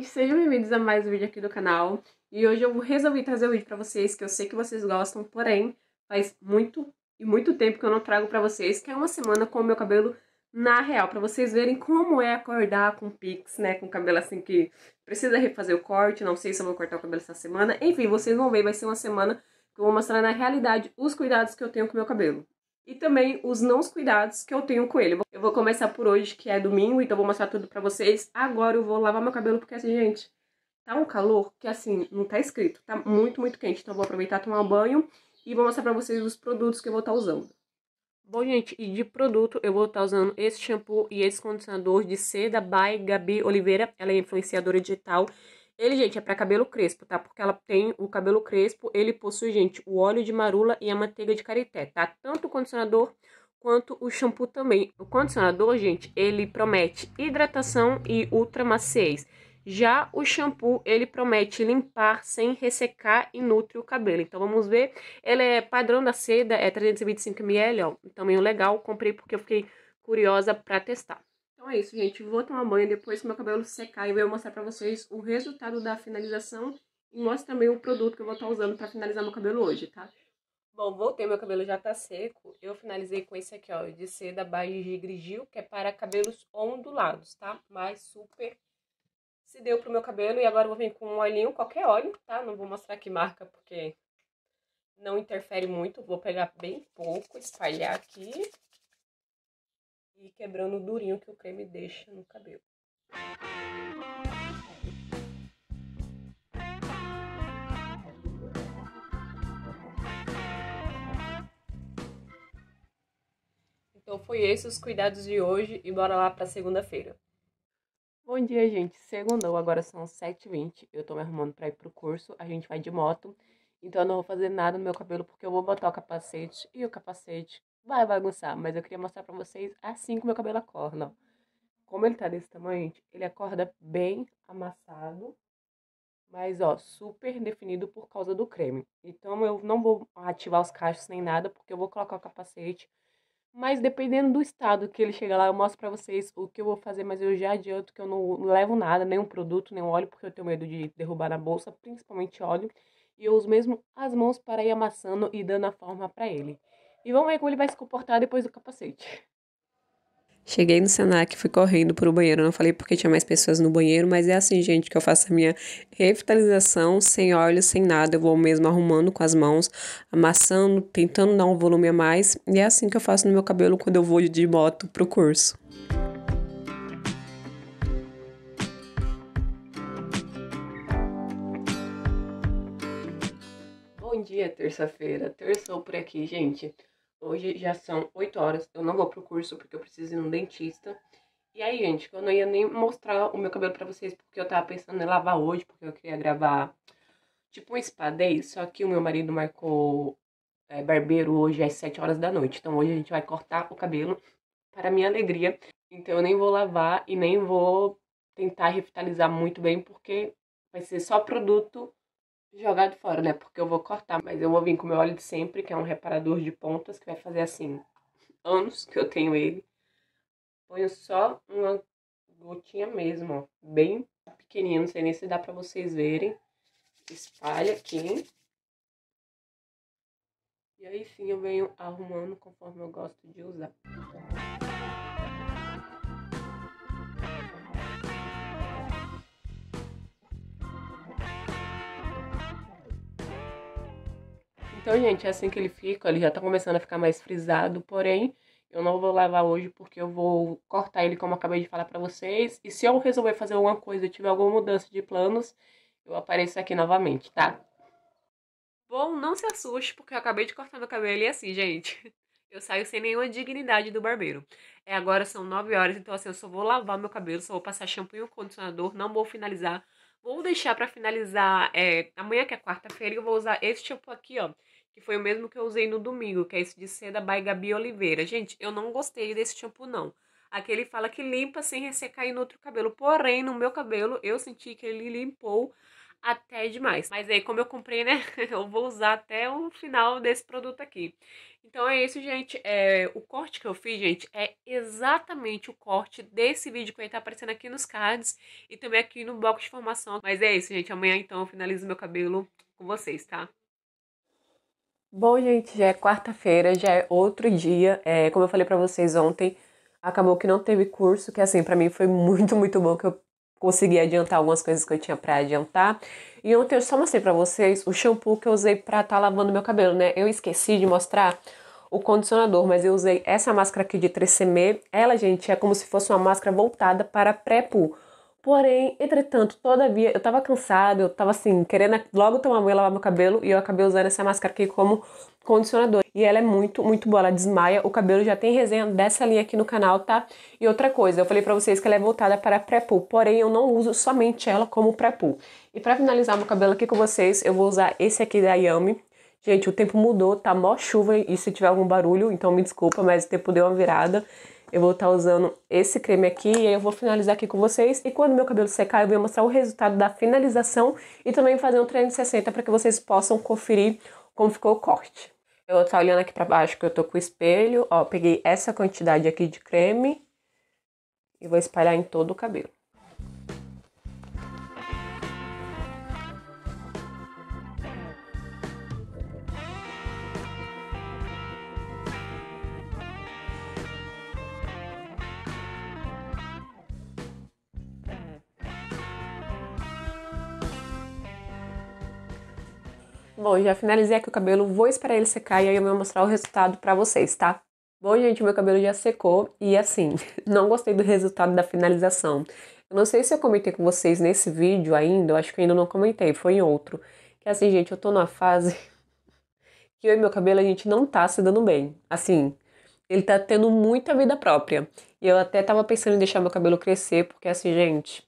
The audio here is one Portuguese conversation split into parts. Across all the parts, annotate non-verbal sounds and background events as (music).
gente, sejam bem-vindos a mais um vídeo aqui do canal. E hoje eu resolvi trazer um vídeo pra vocês que eu sei que vocês gostam, porém, faz muito e muito tempo que eu não trago pra vocês, que é uma semana com o meu cabelo na real, pra vocês verem como é acordar com pix, né, com cabelo assim que precisa refazer o corte, não sei se eu vou cortar o cabelo essa semana, enfim, vocês vão ver, vai ser uma semana que eu vou mostrar na realidade os cuidados que eu tenho com o meu cabelo e também os não cuidados que eu tenho com ele. Eu vou começar por hoje, que é domingo, então vou mostrar tudo pra vocês. Agora eu vou lavar meu cabelo, porque assim, gente, tá um calor que assim, não tá escrito, tá muito, muito quente. Então eu vou aproveitar, tomar banho e vou mostrar pra vocês os produtos que eu vou estar tá usando. Bom, gente, e de produto eu vou estar tá usando esse shampoo e esse condicionador de seda by Gabi Oliveira. Ela é influenciadora digital ele, gente, é para cabelo crespo, tá? Porque ela tem o cabelo crespo, ele possui, gente, o óleo de marula e a manteiga de karité, tá? Tanto o condicionador quanto o shampoo também. O condicionador, gente, ele promete hidratação e ultramaciez. Já o shampoo, ele promete limpar sem ressecar e nutre o cabelo. Então, vamos ver. Ele é padrão da seda, é 325ml, ó. Também legal, comprei porque eu fiquei curiosa para testar. Então é isso, gente. Vou tomar banho depois que meu cabelo secar e eu vou mostrar pra vocês o resultado da finalização e mostro também o produto que eu vou estar tá usando pra finalizar meu cabelo hoje, tá? Bom, voltei, meu cabelo já tá seco. Eu finalizei com esse aqui, ó, de seda base de grigio, que é para cabelos ondulados, tá? Mas super se deu pro meu cabelo. E agora eu vou vir com um olhinho, qualquer óleo, tá? Não vou mostrar que marca, porque não interfere muito. Vou pegar bem pouco, espalhar aqui e quebrando o durinho que o creme deixa no cabelo. Então foi esses os cuidados de hoje e bora lá para segunda-feira. Bom dia, gente. Segundou, agora são 7h20. Eu tô me arrumando para ir pro curso. A gente vai de moto. Então eu não vou fazer nada no meu cabelo porque eu vou botar o capacete e o capacete vai bagunçar, mas eu queria mostrar pra vocês assim que meu cabelo acorda, ó. Como ele tá desse tamanho, gente, ele acorda bem amassado, mas ó, super definido por causa do creme. Então eu não vou ativar os cachos nem nada, porque eu vou colocar o capacete. Mas dependendo do estado que ele chegar lá, eu mostro pra vocês o que eu vou fazer, mas eu já adianto que eu não levo nada, nenhum produto, nenhum óleo, porque eu tenho medo de derrubar na bolsa, principalmente óleo. E eu uso mesmo as mãos para ir amassando e dando a forma para ele. E vamos ver como ele vai se comportar depois do capacete. Cheguei no Senac, fui correndo pro banheiro. Não falei porque tinha mais pessoas no banheiro, mas é assim, gente, que eu faço a minha revitalização sem óleo, sem nada. Eu vou mesmo arrumando com as mãos, amassando, tentando dar um volume a mais. E é assim que eu faço no meu cabelo quando eu vou de moto pro curso. Bom dia, terça-feira. Terçou por aqui, gente. Hoje já são 8 horas, eu não vou pro curso porque eu preciso ir no dentista. E aí, gente, eu não ia nem mostrar o meu cabelo pra vocês porque eu tava pensando em lavar hoje, porque eu queria gravar tipo um spa day, só que o meu marido marcou é, barbeiro hoje às 7 horas da noite. Então hoje a gente vai cortar o cabelo para minha alegria. Então eu nem vou lavar e nem vou tentar revitalizar muito bem porque vai ser só produto jogado fora, né? Porque eu vou cortar, mas eu vou vir com meu óleo de sempre, que é um reparador de pontas, que vai fazer assim anos que eu tenho ele. Ponho só uma gotinha mesmo, ó, bem pequenininha, não sei nem se dá pra vocês verem. Espalha aqui. E aí sim eu venho arrumando conforme eu gosto de usar. Então, gente, é assim que ele fica. Ele já tá começando a ficar mais frisado, porém, eu não vou lavar hoje porque eu vou cortar ele como acabei de falar pra vocês. E se eu resolver fazer alguma coisa e tiver alguma mudança de planos, eu apareço aqui novamente, tá? Bom, não se assuste porque eu acabei de cortar meu cabelo e é assim, gente... (laughs) Eu saio sem nenhuma dignidade do barbeiro. É, agora são 9 horas, então assim, eu só vou lavar meu cabelo, só vou passar shampoo e um condicionador, não vou finalizar. Vou deixar para finalizar é, amanhã, que é quarta-feira, e eu vou usar esse shampoo aqui, ó que foi o mesmo que eu usei no domingo, que é esse de seda by Gabi Oliveira. Gente, eu não gostei desse shampoo, não. Aqui ele fala que limpa sem ressecar em outro cabelo, porém, no meu cabelo, eu senti que ele limpou até demais. Mas aí, como eu comprei, né, (laughs) eu vou usar até o final desse produto aqui. Então é isso, gente. É, o corte que eu fiz, gente, é exatamente o corte desse vídeo que vai estar aparecendo aqui nos cards e também aqui no bloco de formação. Mas é isso, gente. Amanhã, então, eu finalizo meu cabelo com vocês, tá? Bom, gente, já é quarta-feira, já é outro dia. É, como eu falei para vocês ontem, acabou que não teve curso, que assim, para mim foi (laughs) muito, muito bom que eu consegui adiantar algumas coisas que eu tinha para adiantar. E ontem eu só mostrei para vocês o shampoo que eu usei para estar tá lavando meu cabelo, né? Eu esqueci de mostrar o condicionador, mas eu usei essa máscara aqui de 3CM. Ela, gente, é como se fosse uma máscara voltada para pré-poo Porém, entretanto, todavia, eu tava cansada, eu tava assim, querendo logo tomar banho e lavar meu cabelo, e eu acabei usando essa máscara aqui como condicionador. E ela é muito, muito boa, ela desmaia, o cabelo já tem resenha dessa linha aqui no canal, tá? E outra coisa, eu falei pra vocês que ela é voltada para pré pool porém eu não uso somente ela como pré pool E pra finalizar meu cabelo aqui com vocês, eu vou usar esse aqui da Yami, Gente, o tempo mudou, tá mó chuva e se tiver algum barulho, então me desculpa, mas o tempo deu uma virada. Eu vou estar tá usando esse creme aqui e aí eu vou finalizar aqui com vocês. E quando meu cabelo secar, eu vou mostrar o resultado da finalização e também fazer um 360 para que vocês possam conferir como ficou o corte. Eu vou estar tá olhando aqui para baixo que eu tô com o espelho, ó, peguei essa quantidade aqui de creme e vou espalhar em todo o cabelo. Bom, já finalizei aqui o cabelo, vou esperar ele secar e aí eu vou mostrar o resultado pra vocês, tá? Bom, gente, meu cabelo já secou e assim, (laughs) não gostei do resultado da finalização. Eu não sei se eu comentei com vocês nesse vídeo ainda, eu acho que ainda não comentei, foi em outro. Que assim, gente, eu tô numa fase (laughs) que eu e meu cabelo a gente não tá se dando bem. Assim, ele tá tendo muita vida própria. E eu até tava pensando em deixar meu cabelo crescer, porque assim, gente,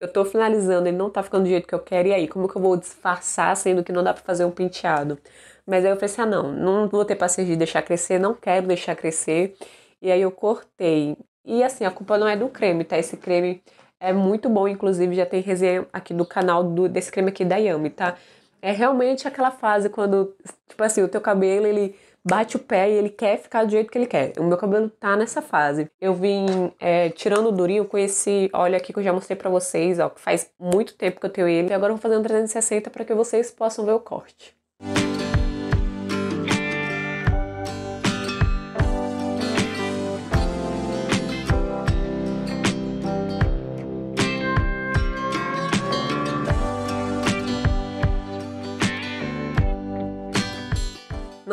eu tô finalizando, ele não tá ficando do jeito que eu quero, e aí, como que eu vou disfarçar sendo que não dá para fazer um penteado? Mas aí eu pensei, assim, ah, não, não vou ter paciência de deixar crescer, não quero deixar crescer. E aí eu cortei. E assim, a culpa não é do creme, tá? Esse creme é muito bom, inclusive já tem resenha aqui do canal do, desse creme aqui da Yami, tá? É realmente aquela fase quando, tipo assim, o teu cabelo, ele bate o pé e ele quer ficar do jeito que ele quer. O meu cabelo tá nessa fase. Eu vim é, tirando o durinho com esse óleo aqui que eu já mostrei pra vocês, ó, que faz muito tempo que eu tenho ele. E agora eu vou fazer um 360 para que vocês possam ver o corte. Música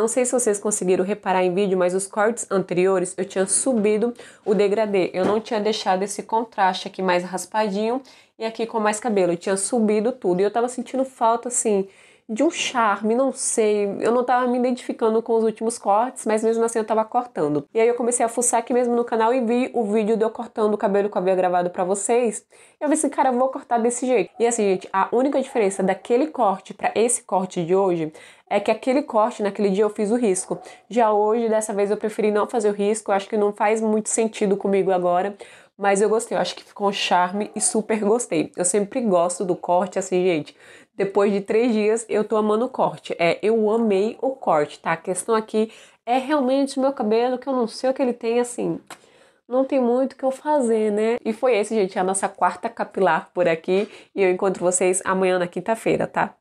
não sei se vocês conseguiram reparar em vídeo, mas os cortes anteriores eu tinha subido o degradê. Eu não tinha deixado esse contraste aqui mais raspadinho e aqui com mais cabelo. Eu tinha subido tudo e eu tava sentindo falta, assim, de um charme, não sei. Eu não tava me identificando com os últimos cortes, mas mesmo assim eu tava cortando. E aí eu comecei a fuçar aqui mesmo no canal e vi o vídeo de eu cortando o cabelo que eu havia gravado para vocês. E eu pensei, assim, cara, eu vou cortar desse jeito. E assim, gente, a única diferença daquele corte para esse corte de hoje é que aquele corte, naquele dia eu fiz o risco. Já hoje, dessa vez, eu preferi não fazer o risco, eu acho que não faz muito sentido comigo agora. Mas eu gostei, eu acho que ficou um charme e super gostei. Eu sempre gosto do corte assim, gente. Depois de três dias, eu tô amando o corte. É, eu amei o corte, tá? A questão aqui é realmente o meu cabelo, que eu não sei o que ele tem, assim não tem muito o que eu fazer, né? E foi esse, gente, a nossa quarta capilar por aqui. E eu encontro vocês amanhã na quinta-feira, tá?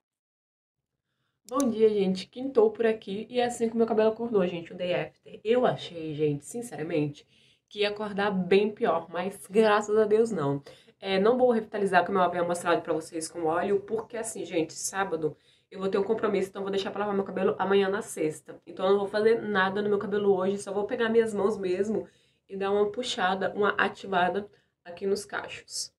Bom dia, gente. Quintou por aqui e é assim que meu cabelo acordou, gente, o day after. Eu achei, gente, sinceramente, que ia acordar bem pior, mas graças a Deus não. É, não vou revitalizar, como eu havia mostrado para vocês com óleo, porque assim, gente, sábado eu vou ter um compromisso, então vou deixar pra lavar meu cabelo amanhã na sexta. Então eu não vou fazer nada no meu cabelo hoje, só vou pegar minhas mãos mesmo e dar uma puxada, uma ativada aqui nos cachos.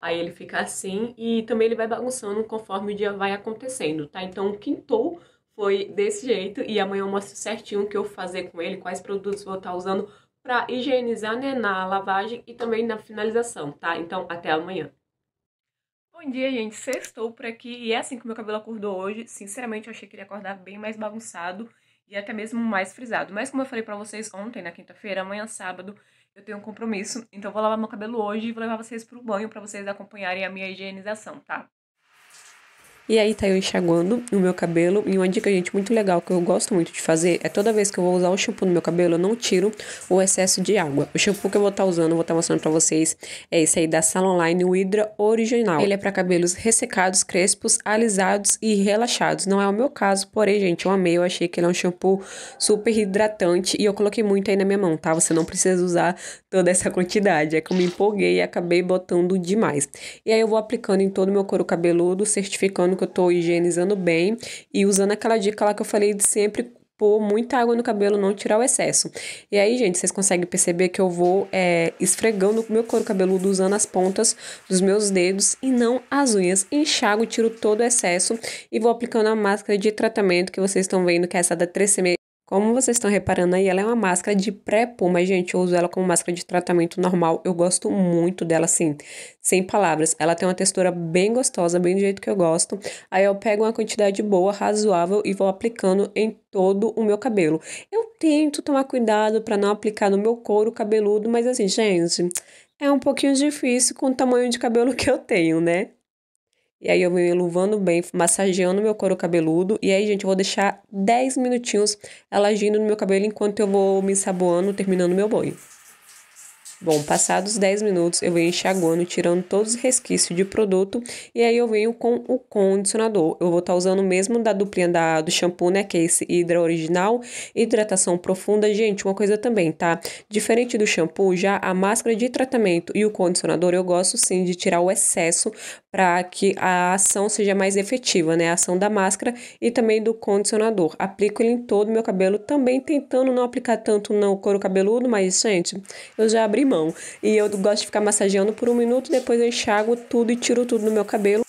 Aí ele fica assim e também ele vai bagunçando conforme o dia vai acontecendo, tá? Então o quintou foi desse jeito e amanhã eu mostro certinho o que eu fazer com ele, quais produtos vou estar tá usando para higienizar né, na lavagem e também na finalização, tá? Então, até amanhã. Bom dia, gente. Sextou por aqui e é assim que meu cabelo acordou hoje. Sinceramente, eu achei que ele ia acordar bem mais bagunçado e até mesmo mais frisado. Mas como eu falei para vocês ontem, na quinta-feira, amanhã sábado, eu tenho um compromisso, então vou lavar meu cabelo hoje e vou levar vocês pro banho para vocês acompanharem a minha higienização, tá? E aí tá eu enxaguando o meu cabelo. E uma dica, gente, muito legal que eu gosto muito de fazer é toda vez que eu vou usar o shampoo no meu cabelo, eu não tiro o excesso de água. O shampoo que eu vou estar tá usando, vou estar tá mostrando pra vocês, é esse aí da Salon Line, o Hydra Original. Ele é para cabelos ressecados, crespos, alisados e relaxados. Não é o meu caso, porém, gente, eu amei. Eu achei que ele é um shampoo super hidratante e eu coloquei muito aí na minha mão, tá? Você não precisa usar toda essa quantidade. É que eu me empolguei e acabei botando demais. E aí eu vou aplicando em todo o meu couro cabeludo, certificando que eu tô higienizando bem e usando aquela dica lá que eu falei de sempre pôr muita água no cabelo, não tirar o excesso. E aí, gente, vocês conseguem perceber que eu vou é, esfregando o meu couro cabeludo, usando as pontas dos meus dedos e não as unhas. Enxago, tiro todo o excesso e vou aplicando a máscara de tratamento que vocês estão vendo, que é essa da 3CM como vocês estão reparando aí, ela é uma máscara de pré-poo, mas gente, eu uso ela como máscara de tratamento normal. Eu gosto muito dela, assim, sem palavras. Ela tem uma textura bem gostosa, bem do jeito que eu gosto. Aí eu pego uma quantidade boa, razoável e vou aplicando em todo o meu cabelo. Eu tento tomar cuidado para não aplicar no meu couro cabeludo, mas assim, gente, é um pouquinho difícil com o tamanho de cabelo (laughs) que eu tenho, né? E aí eu venho enluvando bem, massageando meu couro cabeludo. E aí, gente, eu vou deixar 10 minutinhos ela agindo no meu cabelo enquanto eu vou me saboando, terminando meu banho. Bom, passados 10 minutos eu venho enxaguando, tirando todos os resquícios de produto e aí eu venho com o condicionador. Eu vou estar tá usando o mesmo da duplinha da, do shampoo, né, que é esse Hidra Original, hidratação profunda. Gente, uma coisa também, tá? Diferente do shampoo, já a máscara de tratamento e o condicionador eu gosto sim de tirar o excesso para que a ação seja mais efetiva, né? A ação da máscara e também do condicionador. Aplico ele em todo o meu cabelo, também tentando não aplicar tanto no couro cabeludo, mas, gente, eu já abri limão. E eu gosto de ficar massageando por um minuto, depois eu enxago tudo e tiro tudo no meu cabelo.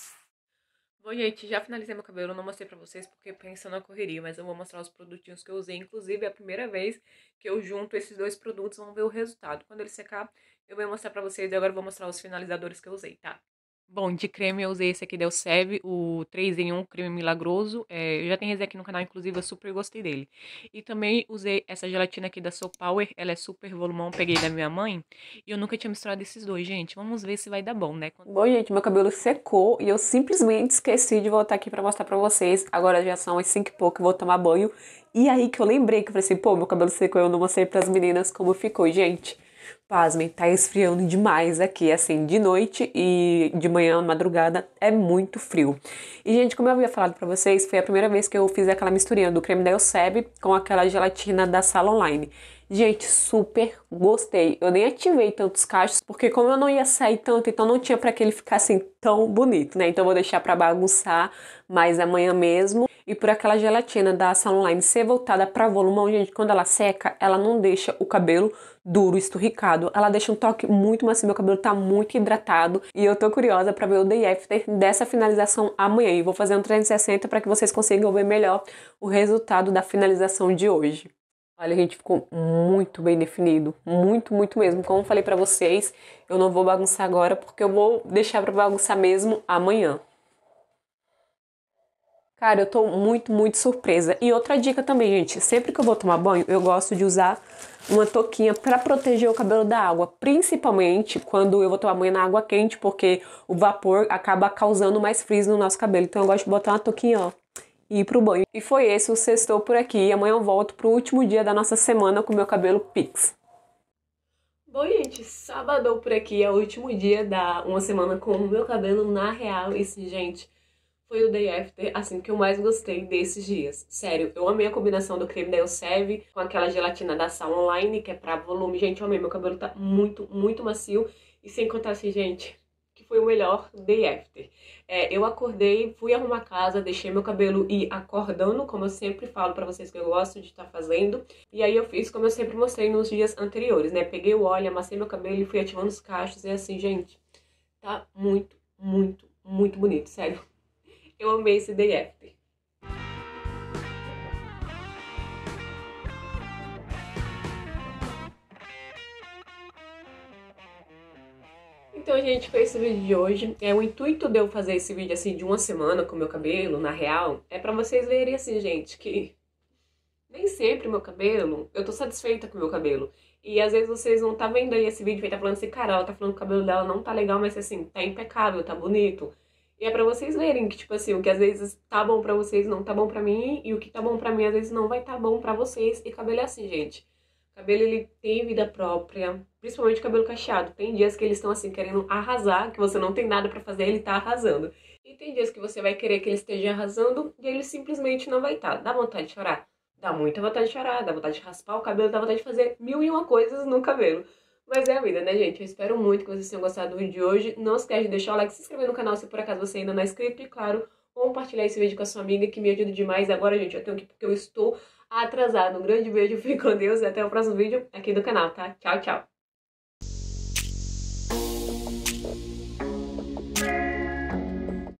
Bom, gente, já finalizei meu cabelo, não mostrei pra vocês porque pensando na correria, mas eu vou mostrar os produtinhos que eu usei. Inclusive, é a primeira vez que eu junto esses dois produtos, vamos ver o resultado. Quando ele secar, eu vou mostrar pra vocês e agora eu vou mostrar os finalizadores que eu usei, tá? Bom, de creme eu usei esse aqui da Elseve, o 3 em 1 creme milagroso. É, eu já tenho esse aqui no canal, inclusive eu super gostei dele. E também usei essa gelatina aqui da Soul Power, ela é super volumão, peguei da minha mãe. E eu nunca tinha misturado esses dois, gente. Vamos ver se vai dar bom, né? Quando... Bom, gente, meu cabelo secou e eu simplesmente esqueci de voltar aqui pra mostrar pra vocês. Agora já são as 5 e pouco, eu vou tomar banho. E aí que eu lembrei que eu falei assim, pô, meu cabelo secou, eu não mostrei pras meninas como ficou, gente. Pasmem, tá esfriando demais aqui, assim, de noite e de manhã, madrugada, é muito frio. E, gente, como eu havia falado pra vocês, foi a primeira vez que eu fiz aquela misturinha do creme da Elsebe com aquela gelatina da Sala Online. Gente, super gostei. Eu nem ativei tantos cachos, porque como eu não ia sair tanto, então não tinha para que ele ficasse assim, tão bonito, né? Então eu vou deixar para bagunçar mais amanhã mesmo. E por aquela gelatina da Sala Online ser voltada para volumão, gente, quando ela seca, ela não deixa o cabelo duro, esturricado. Ela deixa um toque muito macio, meu cabelo tá muito hidratado e eu tô curiosa para ver o day after dessa finalização amanhã. E vou fazer um 360 para que vocês consigam ver melhor o resultado da finalização de hoje. Olha, gente, ficou muito bem definido, muito, muito mesmo. Como eu falei para vocês, eu não vou bagunçar agora porque eu vou deixar para bagunçar mesmo amanhã. Cara, eu tô muito, muito surpresa. E outra dica também, gente. Sempre que eu vou tomar banho, eu gosto de usar uma touquinha para proteger o cabelo da água, principalmente quando eu vou tomar banho na água quente, porque o vapor acaba causando mais frizz no nosso cabelo. Então eu gosto de botar uma touquinha, ó, e ir pro banho. E foi esse o sexto por aqui. amanhã eu volto pro último dia da nossa semana com meu cabelo pix. Bom, gente, sábado por aqui é o último dia da uma semana com o meu cabelo na real. Isso, gente, foi o Day After, assim, que eu mais gostei desses dias. Sério, eu amei a combinação do creme da Elseve com aquela gelatina da Sal Online, que é pra volume. Gente, eu amei, meu cabelo tá muito, muito macio. E sem contar assim, gente, que foi o melhor Day After. É, eu acordei, fui arrumar casa, deixei meu cabelo ir acordando, como eu sempre falo para vocês que eu gosto de estar tá fazendo. E aí eu fiz como eu sempre mostrei nos dias anteriores, né? Peguei o óleo, amassei meu cabelo e fui ativando os cachos. E assim, gente, tá muito, muito, muito bonito, sério. Eu amei esse Day After. Então, gente, foi esse vídeo de hoje. É, o intuito de eu fazer esse vídeo, assim, de uma semana com meu cabelo, na real, é pra vocês verem, assim, gente, que nem sempre meu cabelo, eu tô satisfeita com meu cabelo. E às vezes vocês vão tá vendo aí esse vídeo e tá falando assim, cara, ela tá falando que o cabelo dela não tá legal, mas assim, tá impecável, tá bonito. E é para vocês verem que, tipo assim, o que às vezes tá bom para vocês não tá bom para mim, e o que tá bom para mim às vezes não vai tá bom para vocês. E cabelo é assim, gente. Cabelo ele tem vida própria, principalmente cabelo cacheado. Tem dias que eles estão assim querendo arrasar, que você não tem nada para fazer, ele tá arrasando. E tem dias que você vai querer que ele esteja arrasando e ele simplesmente não vai estar. Tá. Dá vontade de chorar? Dá muita vontade de chorar, dá vontade de raspar o cabelo, dá vontade de fazer mil e uma coisas no cabelo. Mas é a vida, né, gente? Eu espero muito que vocês tenham gostado do vídeo de hoje. Não esquece de deixar o like, se inscrever no canal se por acaso você ainda não é inscrito. E, claro, compartilhar esse vídeo com a sua amiga, que me ajuda demais. Agora, gente, eu tenho que porque eu estou atrasada. Um grande beijo, (laughs) fique com Deus e até o próximo vídeo aqui do canal, tá? Tchau, tchau!